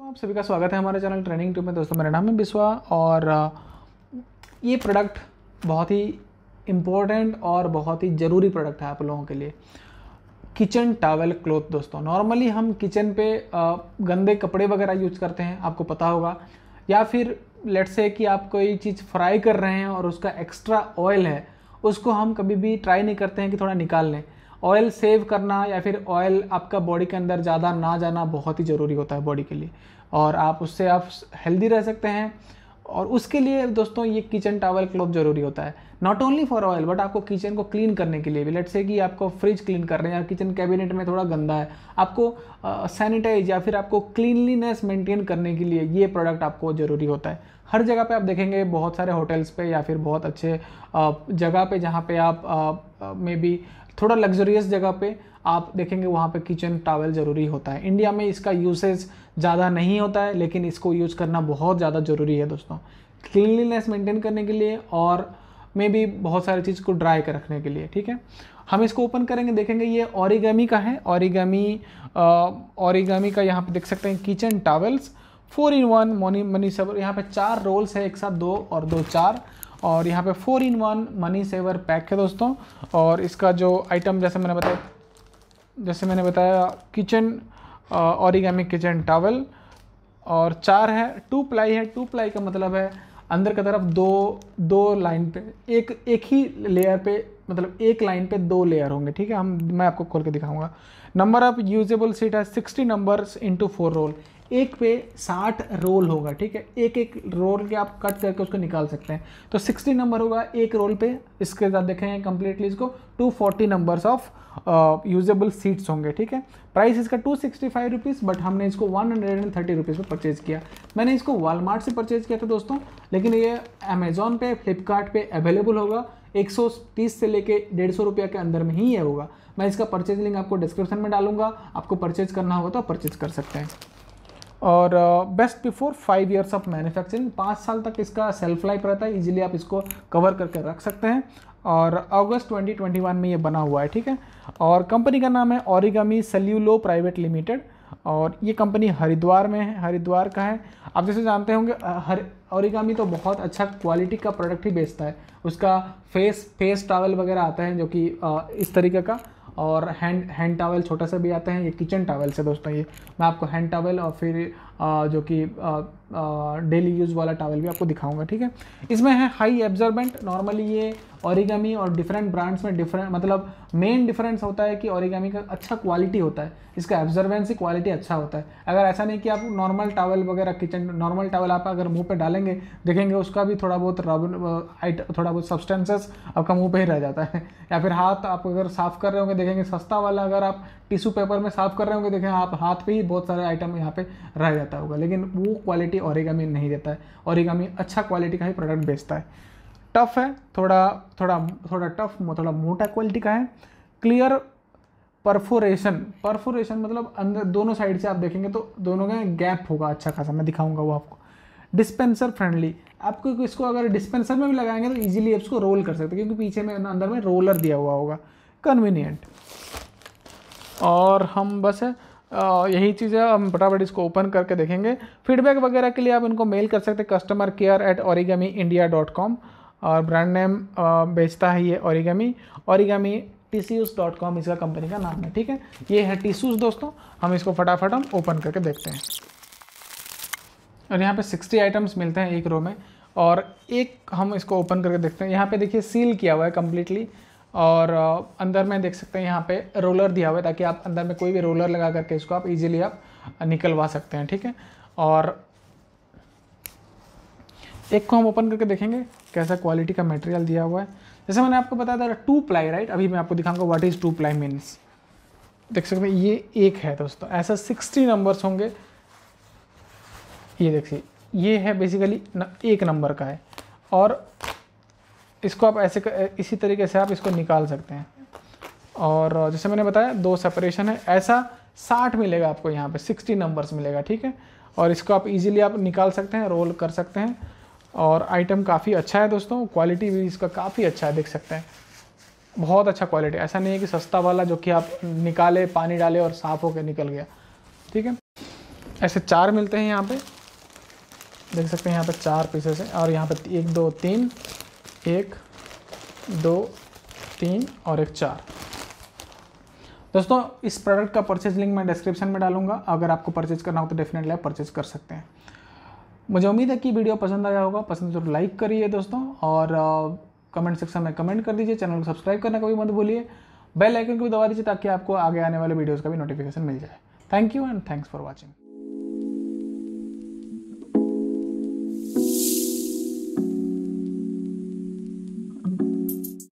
दोस्तों आप सभी का स्वागत है हमारे चैनल ट्रेनिंग ट्यूब में दोस्तों मेरा नाम है बिस्वा और ये प्रोडक्ट बहुत ही इम्पोर्टेंट और बहुत ही ज़रूरी प्रोडक्ट है आप लोगों के लिए किचन टावल क्लोथ दोस्तों नॉर्मली हम किचन पे गंदे कपड़े वगैरह यूज करते हैं आपको पता होगा या फिर लेट से कि आप कोई चीज़ फ्राई कर रहे हैं और उसका एक्स्ट्रा ऑयल है उसको हम कभी भी ट्राई नहीं करते हैं कि थोड़ा निकाल लें ऑयल सेव करना या फिर ऑयल आपका बॉडी के अंदर ज़्यादा ना जाना बहुत ही ज़रूरी होता है बॉडी के लिए और आप उससे आप हेल्दी रह सकते हैं और उसके लिए दोस्तों ये किचन टावल क्लॉथ ज़रूरी होता है not only for oil but आपको किचन को क्लीन करने के लिए भी लेट से कि आपको फ्रिज क्लीन कर रहे हैं या किचन कैबिनेट में थोड़ा गंदा है आपको सैनिटाइज uh, या फिर आपको क्लीनलीनेस मेंटेन करने के लिए ये प्रोडक्ट आपको ज़रूरी होता है हर जगह पे आप देखेंगे बहुत सारे होटल्स पे या फिर बहुत अच्छे uh, जगह पे जहाँ पे आप uh, मे uh, बी थोड़ा लग्जरियस जगह पे आप देखेंगे वहाँ पे किचन टावल ज़रूरी होता है इंडिया में इसका यूसेज ज़्यादा नहीं होता है लेकिन इसको यूज करना बहुत ज़्यादा ज़रूरी है दोस्तों क्लीनलीनेस मेंटेन करने के लिए और मे बी बहुत सारी चीज़ को ड्राई कर रखने के लिए ठीक है हम इसको ओपन करेंगे देखेंगे ये ओरिगामी का है ओरिगामी ओरिगामी uh, का यहाँ पे देख सकते हैं kitchen towels four in one money money सब यहाँ पे चार रोल्स है एक साथ दो और दो चार और यहाँ पे four in one money saver pack है दोस्तों और इसका जो आइटम जैसे मैंने बताया जैसे मैंने बताया किचन और किचन टावल और चार है टू प्लाई है टू प्लाई का मतलब है अंदर की तरफ दो दो लाइन पे एक एक ही लेयर पे मतलब एक लाइन पे दो लेयर होंगे ठीक है हम मैं आपको खोल के दिखाऊंगा नंबर ऑफ यूजेबल सीट है sixty numbers into four roll एक पे साठ रोल होगा ठीक है एक एक रोल के आप कट करके उसको निकाल सकते हैं तो सिक्सटी नंबर होगा एक रोल पे इसके साथ देखेंगे कंप्लीटली इसको two forty numbers of usable sheets होंगे ठीक है प्राइस इसका two sixty five rupees but हमने इसको one hundred and thirty rupees पर परचेज़ किया मैंने इसको वालमार्ट से परचेज़ किया था दोस्तों लेकिन ये अमेज़ोन पे फ्लिपकार्ट अवेलेबल होगा 130 से लेके डेढ़ सौ रुपया के अंदर में ही ये होगा मैं इसका परचेज लिंक आपको डिस्क्रिप्शन में डालूंगा आपको परचेज करना होगा तो आप परचेज कर सकते हैं और best before five years of manufacturing पाँच साल तक इसका सेल्फ लाइफ रहता है इजीली आप इसको कवर करके रख सकते हैं और अगस्त 2021 में ये बना हुआ है ठीक है और कंपनी का नाम है ओरिगामी सल्यूलो प्राइवेट लिमिटेड और ये कंपनी हरिद्वार में है हरिद्वार का है आप जैसे जानते होंगे हर ओरिगामी तो बहुत अच्छा क्वालिटी का प्रोडक्ट ही बेचता है उसका फेस फेस टावल वगैरह आता है जो कि इस तरीके का और हैंड हैंड टावल छोटा सा भी आता है ये किचन टावल से दोस्तों ये मैं आपको हैंड टावल और फिर आ, जो कि डेली यूज़ वाला टावल भी आपको दिखाऊंगा ठीक है इसमें है हाई एब्जर्बेंट नॉर्मली ये ओरिगामी और डिफरेंट ब्रांड्स में डिफरेंट मतलब मेन डिफरेंस होता है कि ओरिगामी का अच्छा क्वालिटी होता है इसका एब्जर्बेंसी क्वालिटी अच्छा होता है अगर ऐसा नहीं कि आप नॉर्मल टावल वगैरह किचन नॉर्मल टावल आप अगर मुंह पे डालेंगे देखेंगे उसका भी थोड़ा बहुत रब थोड़ा बहुत सब्सटेंसेस आपका मुंह पे ही रह जाता है या फिर हाथ आप अगर साफ़ कर रहे होंगे देखेंगे सस्ता वाला अगर आप टिश्यू पेपर में साफ़ कर रहे होंगे देखें आप हाथ पे ही बहुत सारे आइटम यहाँ पे रह जाता होगा लेकिन वो क्वालिटी क्वालिटी ओरिगामी नहीं देता है ओरिगामी अच्छा क्वालिटी का ही प्रोडक्ट बेचता है टफ़ है थोड़ा थोड़ा थोड़ा टफ थोड़ा मोटा क्वालिटी का है क्लियर परफोरेशन परफोरेशन मतलब अंदर दोनों साइड से आप देखेंगे तो दोनों का गैप होगा अच्छा खासा मैं दिखाऊंगा वो आपको डिस्पेंसर फ्रेंडली आपको इसको अगर डिस्पेंसर में भी लगाएंगे तो इजीली आप इसको रोल कर सकते हैं क्योंकि पीछे में अंदर में रोलर दिया हुआ होगा कन्वीनियंट और हम बस यही चीज़ है हम फटाफट इसको ओपन करके देखेंगे फीडबैक वगैरह के लिए आप इनको मेल कर सकते हैं customer care at origami India dot com और ब्रांड नेम बेचता है ये origami origami tissues dot com इसका कंपनी का नाम है ठीक है ये है टीसूस दोस्तों हम इसको फटाफट हम ओपन करके देखते हैं और यहाँ पे 60 आइटम्स मिलते हैं एक रो में और एक हम इसको ओपन करके देखते हैं यहाँ पे देखिए सील किया हुआ है कम्प्लीटली और अंदर में देख सकते हैं यहाँ पे रोलर दिया हुआ है ताकि आप अंदर में कोई भी रोलर लगा करके इसको आप इजीली आप निकलवा सकते हैं ठीक है और एक को हम ओपन करके देखेंगे कैसा क्वालिटी का मटेरियल दिया हुआ है जैसे मैंने आपको बताया था टू प्लाई राइट अभी मैं आपको दिखाऊंगा what is two ply means देख सकते हैं ये एक है दोस्तों ऐसा सिक्सटी नंबर्स होंगे ये देखिए ये है बेसिकली एक नंबर का है और इसको आप ऐसे इसी तरीके से आप इसको निकाल सकते हैं और जैसे मैंने बताया दो सेपरेशन है ऐसा साठ मिलेगा आपको यहाँ पे सिक्सटी नंबर्स मिलेगा ठीक है और इसको आप इजीली आप निकाल सकते हैं रोल कर सकते हैं और आइटम काफ़ी अच्छा है दोस्तों क्वालिटी भी इसका काफ़ी अच्छा है देख सकते हैं बहुत अच्छा क्वालिटी ऐसा नहीं है कि सस्ता वाला जो कि आप निकाले पानी डाले और साफ़ होकर निकल गया ठीक है ऐसे चार मिलते हैं यहाँ पर देख सकते हैं यहाँ पर चार पीसेस हैं और यहाँ पर एक दो तीन एक दो तीन और एक चार दोस्तों इस प्रोडक्ट का परचेज लिंक मैं डिस्क्रिप्शन में डालूंगा अगर आपको परचेज करना हो तो डेफिनेटली आप परचेज कर सकते हैं मुझे उम्मीद है कि वीडियो पसंद आया होगा पसंद जरूर तो लाइक करिए दोस्तों और कमेंट सेक्शन में कमेंट कर दीजिए चैनल को सब्सक्राइब करना कभी मत भूलिए बेल आइकन को भी दबा दीजिए ताकि आपको आगे आने वाले वीडियोज़ का भी नोटिफिकेशन मिल जाए thank you and thanks for watching